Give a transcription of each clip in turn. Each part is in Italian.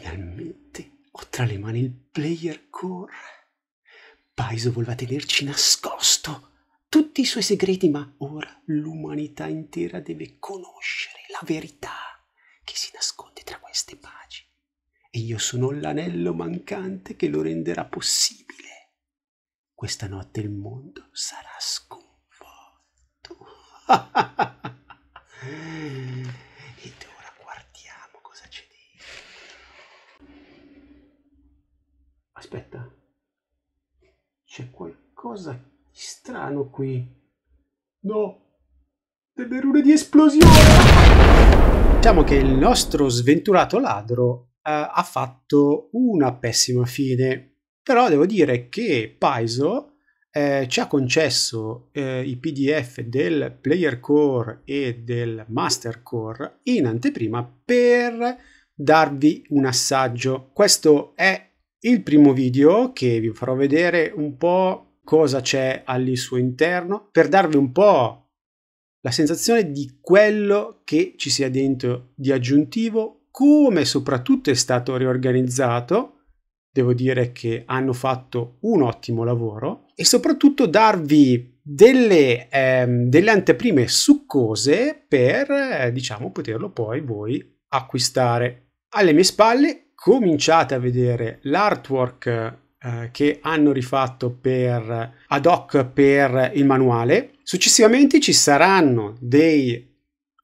Finalmente ho tra le mani il player core. Paiso voleva tenerci nascosto tutti i suoi segreti, ma ora l'umanità intera deve conoscere la verità che si nasconde tra queste pagine. E io sono l'anello mancante che lo renderà possibile. Questa notte il mondo sarà sconvolto. qui. No, Delle di esplosione! Diciamo che il nostro sventurato ladro eh, ha fatto una pessima fine, però devo dire che Paiso eh, ci ha concesso eh, i PDF del Player Core e del Master Core in anteprima per darvi un assaggio. Questo è il primo video che vi farò vedere un po' cosa c'è al suo interno, per darvi un po' la sensazione di quello che ci sia dentro di aggiuntivo, come soprattutto è stato riorganizzato. Devo dire che hanno fatto un ottimo lavoro e soprattutto darvi delle, ehm, delle anteprime succose per, eh, diciamo, poterlo poi voi acquistare. Alle mie spalle cominciate a vedere l'artwork eh, che hanno rifatto per, ad hoc per il manuale. Successivamente ci saranno dei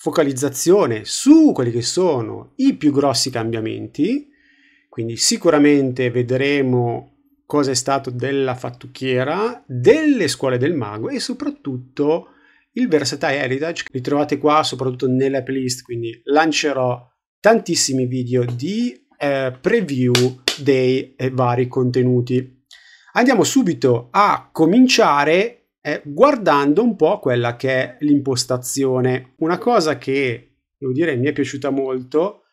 focalizzazioni su quelli che sono i più grossi cambiamenti, quindi sicuramente vedremo cosa è stato della fattucchiera, delle scuole del mago e soprattutto il Versatile Heritage, li trovate qua soprattutto nella playlist, quindi lancerò tantissimi video di eh, preview dei eh, vari contenuti. Andiamo subito a cominciare eh, guardando un po' quella che è l'impostazione. Una cosa che, devo dire, mi è piaciuta molto,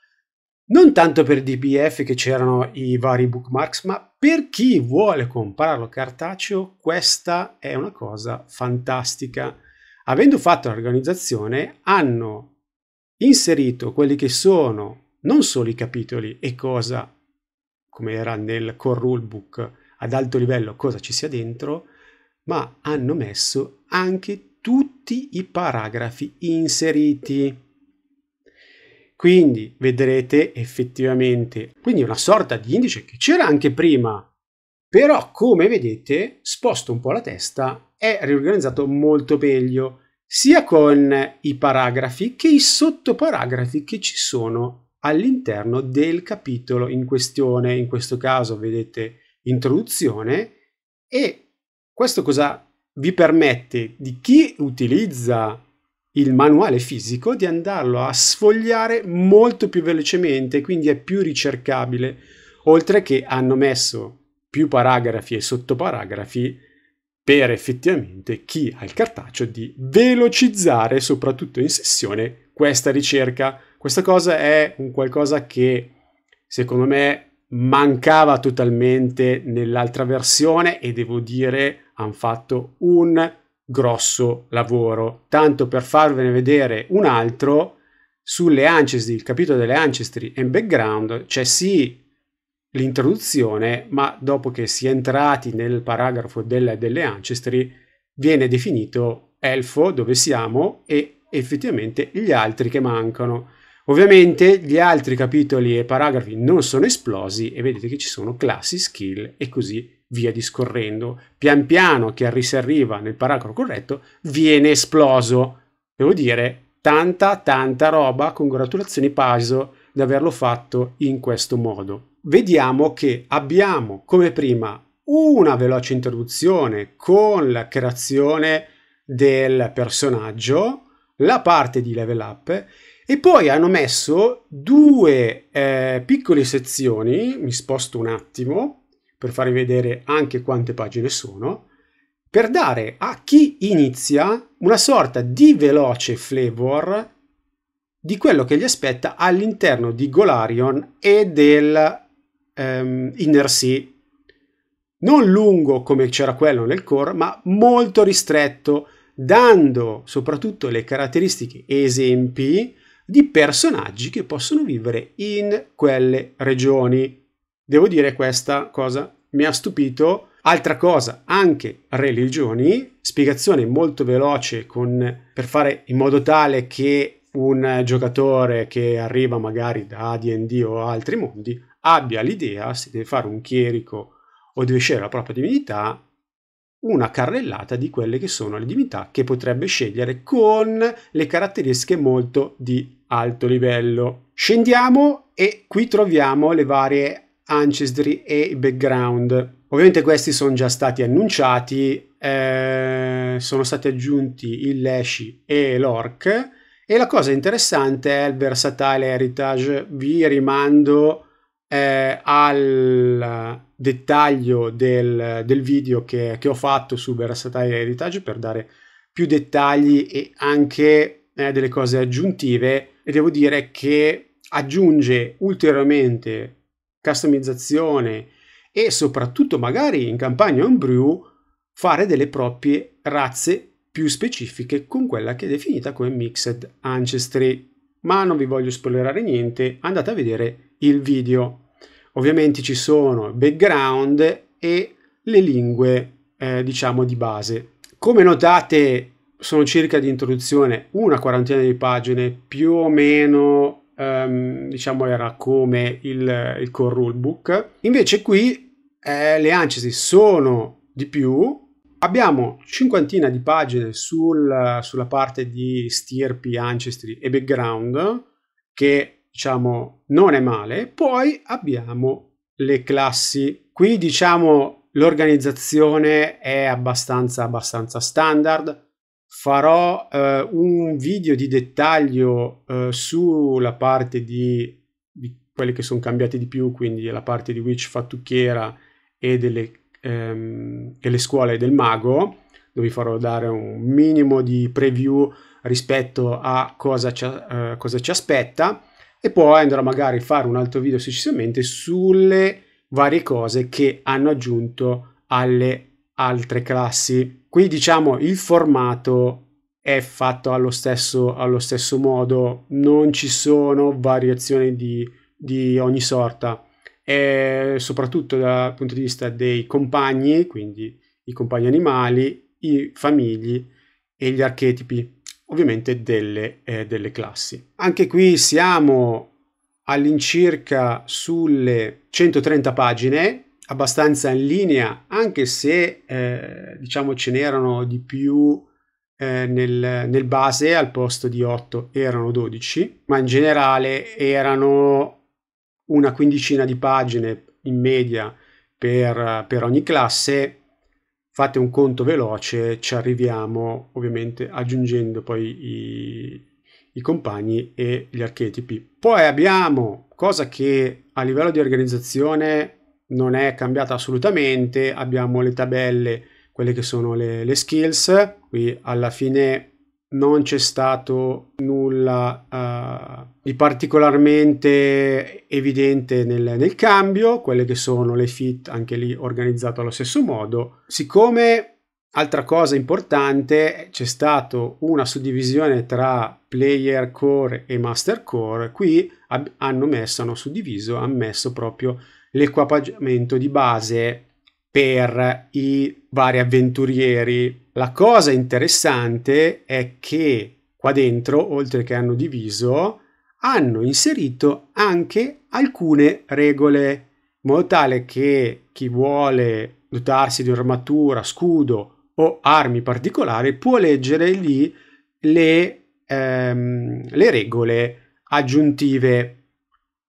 non tanto per DPF che c'erano i vari bookmarks, ma per chi vuole comprarlo cartaceo, questa è una cosa fantastica. Avendo fatto l'organizzazione, hanno inserito quelli che sono non solo i capitoli e cosa, come era nel core rulebook ad alto livello, cosa ci sia dentro, ma hanno messo anche tutti i paragrafi inseriti. Quindi vedrete effettivamente, quindi una sorta di indice che c'era anche prima, però come vedete sposto un po' la testa è riorganizzato molto meglio sia con i paragrafi che i sottoparagrafi che ci sono all'interno del capitolo in questione, in questo caso vedete introduzione e questo cosa vi permette di chi utilizza il manuale fisico di andarlo a sfogliare molto più velocemente, quindi è più ricercabile, oltre che hanno messo più paragrafi e sottoparagrafi per effettivamente chi ha il cartaceo di velocizzare soprattutto in sessione questa ricerca. Questa cosa è un qualcosa che secondo me mancava totalmente nell'altra versione e devo dire hanno fatto un grosso lavoro. Tanto per farvene vedere un altro, sulle ancestry, il capitolo delle ancestry e background, c'è sì l'introduzione, ma dopo che si è entrati nel paragrafo delle, delle ancestry, viene definito elfo, dove siamo, e effettivamente gli altri che mancano. Ovviamente gli altri capitoli e paragrafi non sono esplosi e vedete che ci sono classi, skill e così via discorrendo. Pian piano che si arriva nel paragrafo corretto viene esploso. Devo dire, tanta tanta roba, congratulazioni Paso di averlo fatto in questo modo. Vediamo che abbiamo come prima una veloce introduzione con la creazione del personaggio la parte di level up e poi hanno messo due eh, piccole sezioni, mi sposto un attimo per farvi vedere anche quante pagine sono, per dare a chi inizia una sorta di veloce flavor di quello che gli aspetta all'interno di Golarion e del ehm, Inner Sea. Non lungo come c'era quello nel core, ma molto ristretto, dando soprattutto le caratteristiche esempi di personaggi che possono vivere in quelle regioni. Devo dire questa cosa mi ha stupito. Altra cosa, anche religioni, spiegazione molto veloce con, per fare in modo tale che un giocatore che arriva magari da D&D o altri mondi abbia l'idea, se deve fare un chierico o deve scegliere la propria divinità, una carrellata di quelle che sono le divinità che potrebbe scegliere con le caratteristiche molto di alto livello. Scendiamo e qui troviamo le varie ancestry e background. Ovviamente questi sono già stati annunciati, eh, sono stati aggiunti il Leshi e l'Orc e la cosa interessante è il versatile heritage, vi rimando eh, al dettaglio del, del video che, che, ho fatto su Berassatai Heritage per dare più dettagli e anche eh, delle cose aggiuntive e devo dire che aggiunge ulteriormente customizzazione e soprattutto magari in campagna on fare delle proprie razze più specifiche con quella che è definita come mixed ancestry ma non vi voglio spoilerare niente, andate a vedere il video. Ovviamente ci sono background e le lingue, eh, diciamo, di base. Come notate, sono circa di introduzione una quarantina di pagine, più o meno, ehm, diciamo, era come il, il core rulebook. Invece qui eh, le ancesi sono di più, Abbiamo cinquantina di pagine sul, sulla parte di stirpi, ancestry e background, che diciamo non è male. Poi abbiamo le classi. Qui diciamo l'organizzazione è abbastanza, abbastanza standard. Farò eh, un video di dettaglio eh, sulla parte di, di quelli che sono cambiati di più, quindi la parte di Witch Fattucchiera e delle ehm, e le scuole del mago, dove vi farò dare un minimo di preview rispetto a cosa ci, eh, cosa ci aspetta e poi andrò magari a fare un altro video successivamente sulle varie cose che hanno aggiunto alle altre classi. Qui diciamo il formato è fatto allo stesso, allo stesso modo, non ci sono variazioni di, di ogni sorta eh, soprattutto dal punto di vista dei compagni, quindi i compagni animali, i famigli e gli archetipi, ovviamente delle, eh, delle classi. Anche qui siamo all'incirca sulle 130 pagine, abbastanza in linea, anche se eh, diciamo ce n'erano di più eh, nel, nel, base al posto di 8 erano 12, ma in generale erano una quindicina di pagine in media per, per ogni classe, fate un conto veloce, ci arriviamo ovviamente aggiungendo poi i, i compagni e gli archetipi. Poi abbiamo cosa che a livello di organizzazione non è cambiata assolutamente, abbiamo le tabelle, quelle che sono le, le skills, qui alla fine non c'è stato nulla uh, di particolarmente evidente nel, nel, cambio, quelle che sono le fit anche lì organizzato allo stesso modo. Siccome, altra cosa importante, c'è stata una suddivisione tra player core e master core, qui ab- hanno messo, hanno suddiviso, hanno messo proprio l'equipaggiamento di base per i vari avventurieri. La cosa interessante è che qua dentro, oltre che hanno diviso, hanno inserito anche alcune regole, in modo tale che chi vuole dotarsi di armatura, scudo o armi particolari può leggere lì le, ehm, le regole aggiuntive,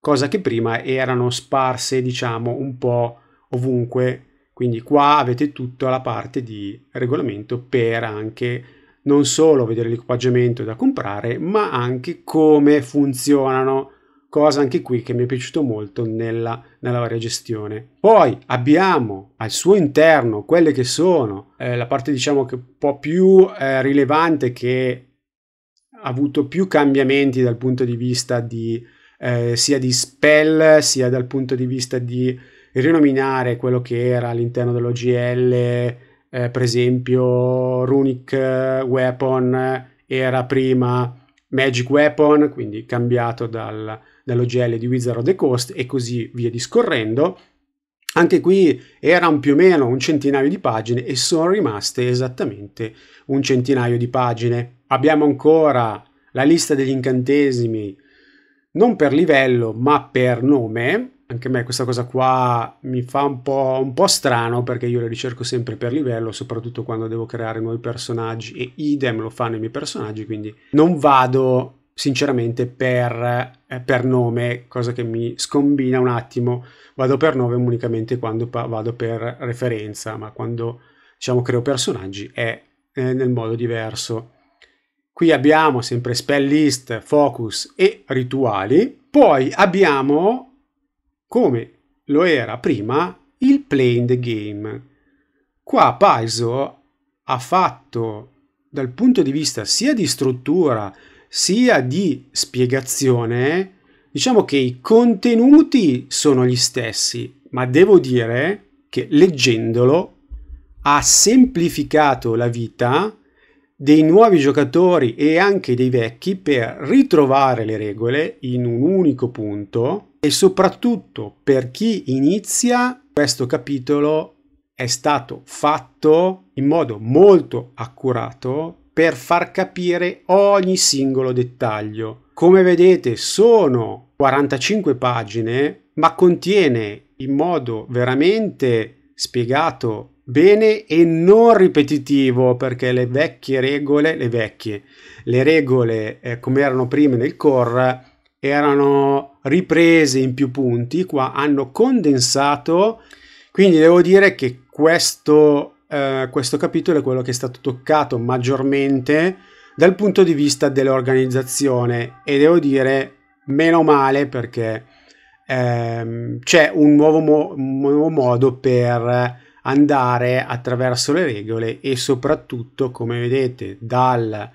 cosa che prima erano sparse, diciamo, un po' ovunque quindi qua avete tutta la parte di regolamento per anche non solo vedere l'equipaggiamento da comprare, ma anche come funzionano, cosa anche qui che mi è piaciuto molto nella, nella varia gestione. Poi abbiamo al suo interno quelle che sono eh, la parte diciamo che un po' più eh, rilevante che ha avuto più cambiamenti dal punto di vista di, eh, sia di spell sia dal punto di vista di rinominare quello che era all'interno dell'OGL, eh, per esempio Runic eh, Weapon eh, era prima Magic Weapon, quindi cambiato dal, dall'OGL di Wizard of the Coast e così via discorrendo. Anche qui erano più o meno un centinaio di pagine e sono rimaste esattamente un centinaio di pagine. Abbiamo ancora la lista degli incantesimi, non per livello ma per nome, anche a me questa cosa qua mi fa un po', un po', strano perché io le ricerco sempre per livello, soprattutto quando devo creare nuovi personaggi e idem lo fanno i miei personaggi, quindi non vado sinceramente per, eh, per nome, cosa che mi scombina un attimo, vado per nome unicamente quando pa- vado per referenza, ma quando diciamo creo personaggi è eh, nel modo diverso. Qui abbiamo sempre spell list, focus e rituali, poi abbiamo come lo era prima il playing the game. Qua Paizo ha fatto dal punto di vista sia di struttura sia di spiegazione, diciamo che i contenuti sono gli stessi, ma devo dire che leggendolo ha semplificato la vita dei nuovi giocatori e anche dei vecchi per ritrovare le regole in un unico punto e soprattutto per chi inizia questo capitolo è stato fatto in modo molto accurato per far capire ogni singolo dettaglio. Come vedete sono 45 pagine, ma contiene in modo veramente spiegato bene e non ripetitivo perché le vecchie regole, le vecchie, le regole eh, come erano prima nel core erano riprese in più punti, qua hanno condensato, quindi devo dire che questo, eh, questo capitolo è quello che è stato toccato maggiormente dal punto di vista dell'organizzazione e devo dire meno male perché ehm, c'è un nuovo, mo- un nuovo modo per andare attraverso le regole e soprattutto come vedete dal,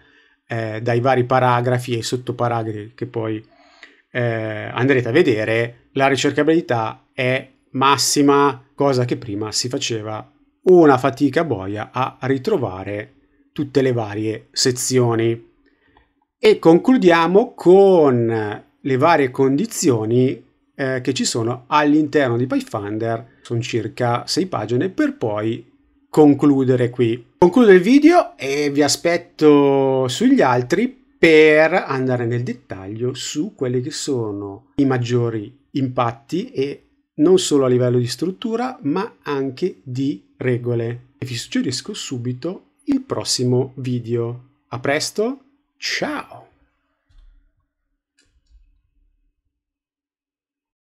eh, dai vari paragrafi e sottoparagrafi che poi eh, andrete a vedere la ricercabilità è massima, cosa che prima si faceva una fatica boia a ritrovare tutte le varie sezioni. E concludiamo con le varie condizioni eh, che ci sono all'interno di Pyfinder, sono circa 6 pagine, per poi concludere qui. Concludo il video e vi aspetto sugli altri per andare nel dettaglio su quelli che sono i maggiori impatti e non solo a livello di struttura ma anche di regole. E vi suggerisco subito il prossimo video. A presto, ciao!